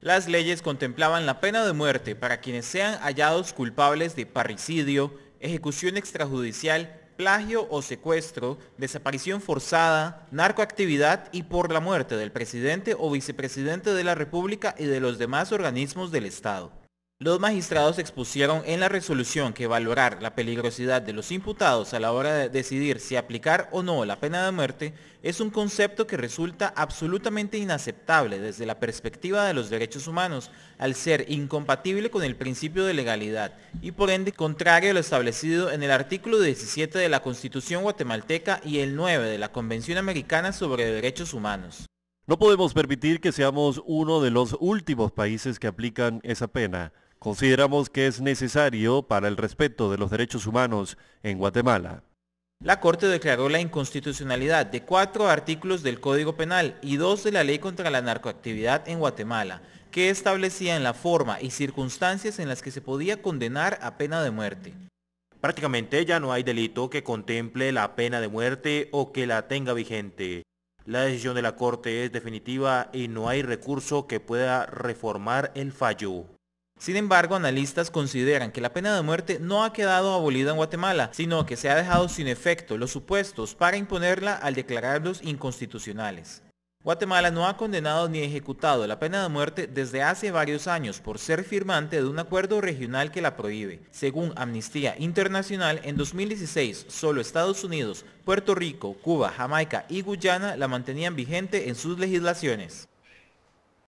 Las leyes contemplaban la pena de muerte para quienes sean hallados culpables de parricidio, ejecución extrajudicial, plagio o secuestro, desaparición forzada, narcoactividad y por la muerte del presidente o vicepresidente de la República y de los demás organismos del Estado. Los magistrados expusieron en la resolución que valorar la peligrosidad de los imputados a la hora de decidir si aplicar o no la pena de muerte es un concepto que resulta absolutamente inaceptable desde la perspectiva de los derechos humanos al ser incompatible con el principio de legalidad y por ende contrario a lo establecido en el artículo 17 de la Constitución guatemalteca y el 9 de la Convención Americana sobre Derechos Humanos. No podemos permitir que seamos uno de los últimos países que aplican esa pena consideramos que es necesario para el respeto de los derechos humanos en Guatemala. La Corte declaró la inconstitucionalidad de cuatro artículos del Código Penal y dos de la Ley contra la Narcoactividad en Guatemala, que establecían la forma y circunstancias en las que se podía condenar a pena de muerte. Prácticamente ya no hay delito que contemple la pena de muerte o que la tenga vigente. La decisión de la Corte es definitiva y no hay recurso que pueda reformar el fallo. Sin embargo, analistas consideran que la pena de muerte no ha quedado abolida en Guatemala, sino que se ha dejado sin efecto los supuestos para imponerla al declararlos inconstitucionales. Guatemala no ha condenado ni ejecutado la pena de muerte desde hace varios años por ser firmante de un acuerdo regional que la prohíbe. Según Amnistía Internacional, en 2016 solo Estados Unidos, Puerto Rico, Cuba, Jamaica y Guyana la mantenían vigente en sus legislaciones.